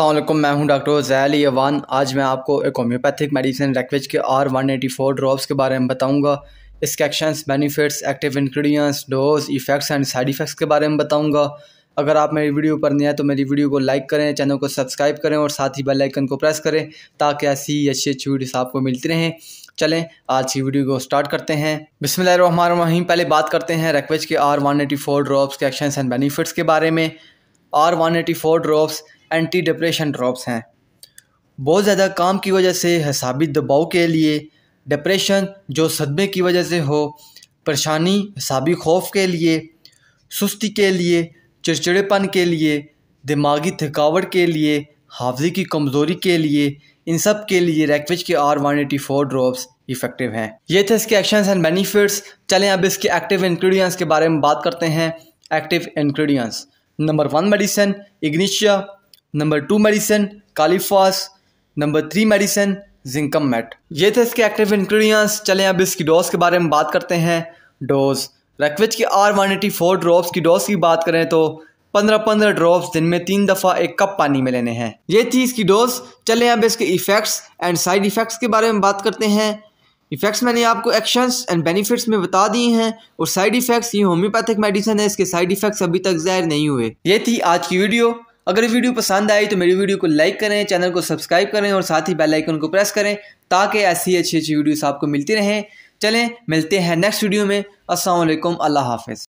अल्लाम मैं हूं डॉक्टर जैल यवान आज मैं आपको एक होम्योपैथिक मेडिसिन रेक्वेज के R one eighty four drops के बारे में बताऊंगा इसके actions benefits active ingredients dose effects and side effects के बारे में बताऊंगा अगर आप मेरी वीडियो पर नहीं हैं तो मेरी वीडियो को लाइक करें चैनल को सब्सक्राइब करें और साथ ही बेलाइकन को प्रेस करें ताकि ऐसी अच्छी अच्छी वीडियोस आपको मिलती रहें चलें आज की वीडियो को स्टार्ट करते हैं बिसमीम पहले बात करते हैं रेकवेज के R one eighty four drops के एक्शंस एंड बेनिफिट्स के बारे में R one eighty four drops anti depression drops हैं बहुत ज़्यादा काम की वजह से हसाबी दबाव के लिए डिप्रेशन जो सदमे की वजह से हो परेशानी हसाबी खौफ के लिए सुस्ती के लिए चिड़चिड़ेपन के लिए दिमागी थकावट के लिए हाफजे की कमज़ोरी के लिए इन सब के लिए रैकविच के R one eighty four drops effective हैं ये थे इसके एक्शंस एंड बेनिफिट्स चलें अब इसके एक्टिव इन्ग्रीडियंट्स के बारे में बात करते हैं active ingredients number one medicine ignatia number two medicine kali phos number three medicine zincum met ये थे इसके एक्टिव इंग्रेडिएंट्स चलें अब इसकी डोज के बारे में बात करते हैं डोज रेक्विच की R one eighty four drops की डोज की बात करें तो पंद्रह पंद्रह ड्रॉप्स दिन में तीन दफ़ा एक कप पानी में लेने हैं ये थी इसकी डोज चलें अब इसके इफ़ेक्ट्स एंड साइड इफ़ेक्ट्स के बारे में बात करते हैं इफ़ेक्ट्स मैंने आपको एक्शंस एंड बेनिफिट्स में बता दिए हैं और साइड इफ़ेक्ट्स ये होम्योपैथिक मेडिसिन है इसके साइड इफ़ेक्ट्स अभी तक ज़ाहिर नहीं हुए ये थी आज की वीडियो अगर वीडियो पसंद आई तो मेरी वीडियो को लाइक करें चैनल को सब्सक्राइब करें और साथ ही बेल आइकन को प्रेस करें ताकि ऐसी अच्छी अच्छी वीडियोस आपको मिलती रहें चलें मिलते हैं नेक्स्ट वीडियो में अस्सलाम वालेकुम अल्लाह हाफिज़